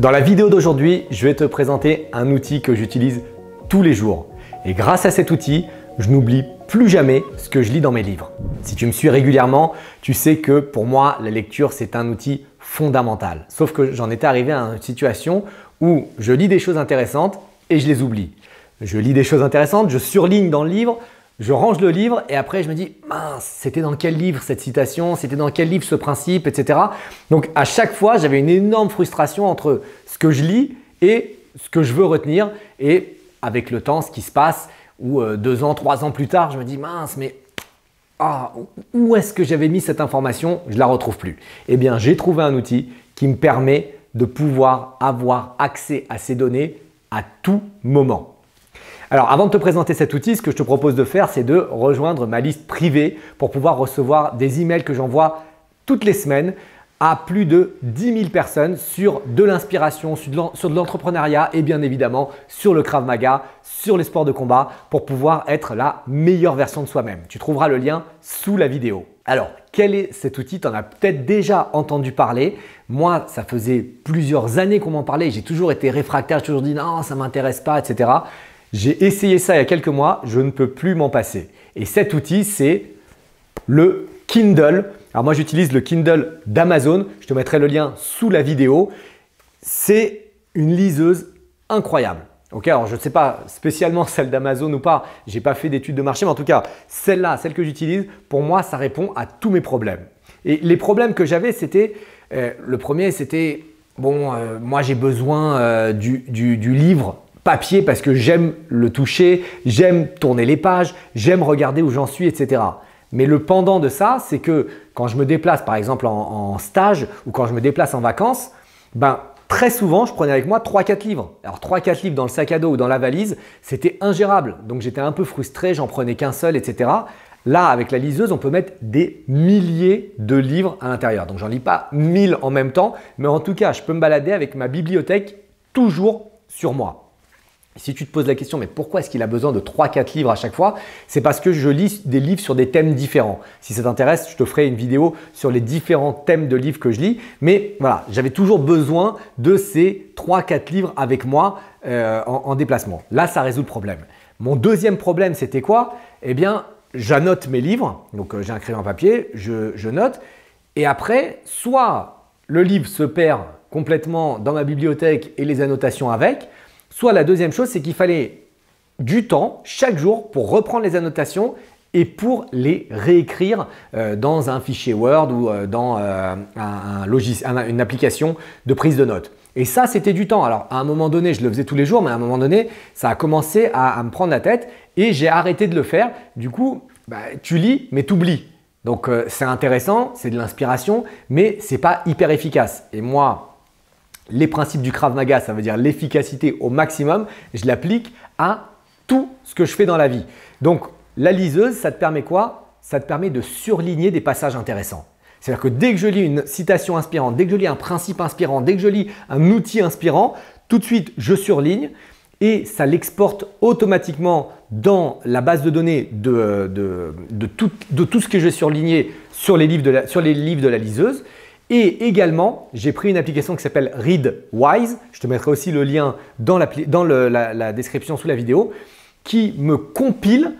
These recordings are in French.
Dans la vidéo d'aujourd'hui, je vais te présenter un outil que j'utilise tous les jours. Et grâce à cet outil, je n'oublie plus jamais ce que je lis dans mes livres. Si tu me suis régulièrement, tu sais que pour moi, la lecture, c'est un outil fondamental. Sauf que j'en étais arrivé à une situation où je lis des choses intéressantes et je les oublie. Je lis des choses intéressantes, je surligne dans le livre, je range le livre et après je me dis mince, c'était dans quel livre cette citation, c'était dans quel livre ce principe, etc. Donc à chaque fois, j'avais une énorme frustration entre ce que je lis et ce que je veux retenir et avec le temps, ce qui se passe, ou euh, deux ans, trois ans plus tard, je me dis mince, mais ah, où est-ce que j'avais mis cette information Je ne la retrouve plus. Eh bien, j'ai trouvé un outil qui me permet de pouvoir avoir accès à ces données à tout moment. Alors avant de te présenter cet outil, ce que je te propose de faire, c'est de rejoindre ma liste privée pour pouvoir recevoir des emails que j'envoie toutes les semaines à plus de 10 000 personnes sur de l'inspiration, sur de l'entrepreneuriat et bien évidemment sur le Krav Maga, sur les sports de combat pour pouvoir être la meilleure version de soi-même. Tu trouveras le lien sous la vidéo. Alors, quel est cet outil Tu en as peut-être déjà entendu parler. Moi, ça faisait plusieurs années qu'on m'en parlait. J'ai toujours été réfractaire, j'ai toujours dit non, ça m'intéresse pas, etc. J'ai essayé ça il y a quelques mois, je ne peux plus m'en passer. Et cet outil, c'est le Kindle. Alors moi, j'utilise le Kindle d'Amazon. Je te mettrai le lien sous la vidéo. C'est une liseuse incroyable. Ok, alors je ne sais pas spécialement celle d'Amazon ou pas, j'ai pas fait d'études de marché, mais en tout cas, celle-là, celle que j'utilise, pour moi, ça répond à tous mes problèmes. Et les problèmes que j'avais, c'était, euh, le premier, c'était, bon, euh, moi j'ai besoin euh, du livre pied parce que j'aime le toucher, j'aime tourner les pages, j'aime regarder où j'en suis, etc. Mais le pendant de ça, c'est que quand je me déplace par exemple en, stage ou quand je me déplace en vacances, ben très souvent je prenais avec moi 3-4 livres. Alors 3-4 livres dans le sac à dos ou dans la valise, c'était ingérable. Donc j'étais un peu frustré, j'en prenais qu'un seul, etc. Là, avec la liseuse, on peut mettre des milliers de livres à l'intérieur. Donc j'en lis pas 1000 en même temps, mais en tout cas, je peux me balader avec ma bibliothèque toujours sur moi. Si tu te poses la question, mais pourquoi est-ce qu'il a besoin de 3-4 livres à chaque fois C'est parce que je lis des livres sur des thèmes différents. Si ça t'intéresse, je te ferai une vidéo sur les différents thèmes de livres que je lis. Mais voilà, j'avais toujours besoin de ces 3-4 livres avec moi euh, en, déplacement. Là, ça résout le problème. Mon deuxième problème, c'était quoi Eh bien, j'annote mes livres. Donc, euh, j'ai un crayon papier, je note. Et après, soit le livre se perd complètement dans ma bibliothèque et les annotations avec, Soit la deuxième chose, c'est qu'il fallait du temps chaque jour pour reprendre les annotations et pour les réécrire euh, dans un fichier Word ou euh, dans euh, une application de prise de notes. Et ça, c'était du temps. Alors, à un moment donné, je le faisais tous les jours, mais à un moment donné, ça a commencé à, me prendre la tête et j'ai arrêté de le faire. Du coup, bah, tu lis, mais tu oublies. Donc, c'est intéressant, c'est de l'inspiration, mais ce n'est pas hyper efficace. Et moi, les principes du Krav Maga, ça veut dire l'efficacité au maximum, je l'applique à tout ce que je fais dans la vie. Donc la liseuse, ça te permet quoi Ça te permet de surligner des passages intéressants. C'est-à-dire que dès que je lis une citation inspirante, dès que je lis un principe inspirant, dès que je lis un outil inspirant, tout de suite je surligne et ça l'exporte automatiquement dans la base de données de, euh, tout, ce que j'ai surligné sur sur les livres de la liseuse. Et également, j'ai pris une application qui s'appelle ReadWise. Je te mettrai aussi le lien dans, la, description sous la vidéo, qui me compile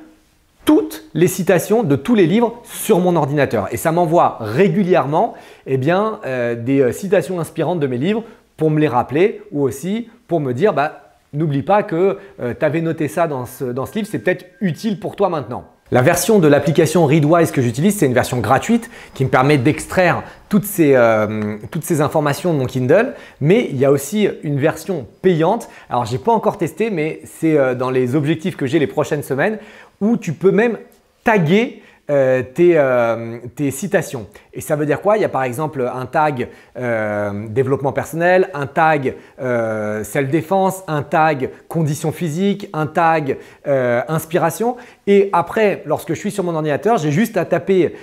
toutes les citations de tous les livres sur mon ordinateur. Et ça m'envoie régulièrement eh euh, des euh, citations inspirantes de mes livres pour me les rappeler ou aussi pour me dire bah, n'oublie pas que euh, tu avais noté ça dans ce, dans ce livre, c'est peut-être utile pour toi maintenant. La version de l'application Readwise que j'utilise, c'est une version gratuite qui me permet d'extraire toutes, ces, euh, informations de mon Kindle, mais il y a aussi une version payante. Alors, je n'ai pas encore testé, mais c'est euh, dans les objectifs que j'ai les prochaines semaines où tu peux même taguer euh, euh, tes, citations. Et ça veut dire quoi Il y a par exemple un tag euh, développement personnel, un tag self-défense, un tag condition physique, un tag inspiration. Et après, lorsque je suis sur mon ordinateur, j'ai juste à taper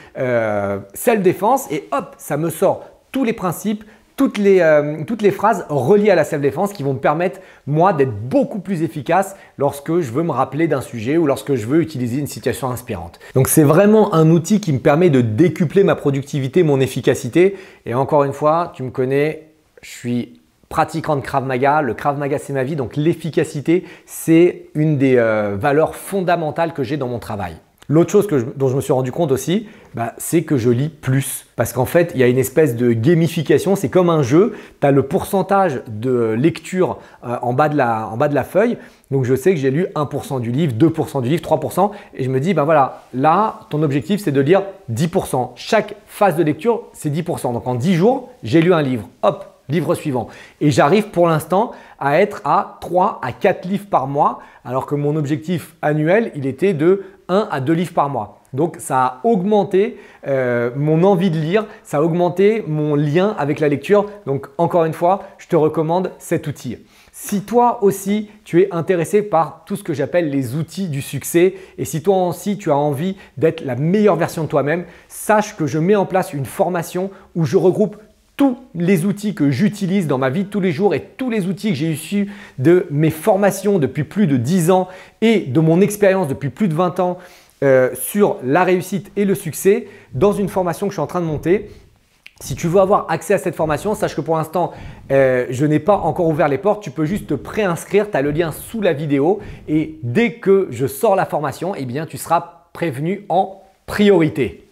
self-défense et hop, ça me sort tous les principes toutes les, euh, toutes les phrases reliées à la self-défense qui vont me permettre, moi, d'être beaucoup plus efficace lorsque je veux me rappeler d'un sujet ou lorsque je veux utiliser une situation inspirante. Donc c'est vraiment un outil qui me permet de décupler ma productivité, mon efficacité. Et encore une fois, tu me connais, je suis pratiquant de Krav Maga. Le Krav Maga, c'est ma vie. Donc l'efficacité, c'est une des euh, valeurs fondamentales que j'ai dans mon travail. L'autre chose dont je me suis rendu compte aussi, bah, c'est que je lis plus. Parce qu'en fait, il y a une espèce de gamification, c'est comme un jeu, tu as le pourcentage de lecture euh, en, bas de la, en bas de la feuille, donc je sais que j'ai lu 1% du livre, 2% du livre, 3%, et je me dis, ben voilà, là, ton objectif, c'est de lire 10%. Chaque phase de lecture, c'est 10%. Donc en 10 jours, j'ai lu un livre. Hop, livre suivant. Et j'arrive pour l'instant à être à 3 à 4 livres par mois, alors que mon objectif annuel, il était de 1 à 2 livres par mois. Donc ça a augmenté euh, mon envie de lire, ça a augmenté mon lien avec la lecture. Donc encore une fois, je te recommande cet outil. Si toi aussi tu es intéressé par tout ce que j'appelle les outils du succès et si toi aussi tu as envie d'être la meilleure version de toi-même, sache que je mets en place une formation où je regroupe tous les outils que j'utilise dans ma vie de tous les jours et tous les outils que j'ai issus de mes formations depuis plus de 10 ans et de mon expérience depuis plus de 20 ans euh, sur la réussite et le succès dans une formation que je suis en train de monter. Si tu veux avoir accès à cette formation, sache que pour l'instant, euh, je n'ai pas encore ouvert les portes. Tu peux juste te préinscrire. Tu as le lien sous la vidéo. Et dès que je sors la formation, eh bien, tu seras prévenu en priorité.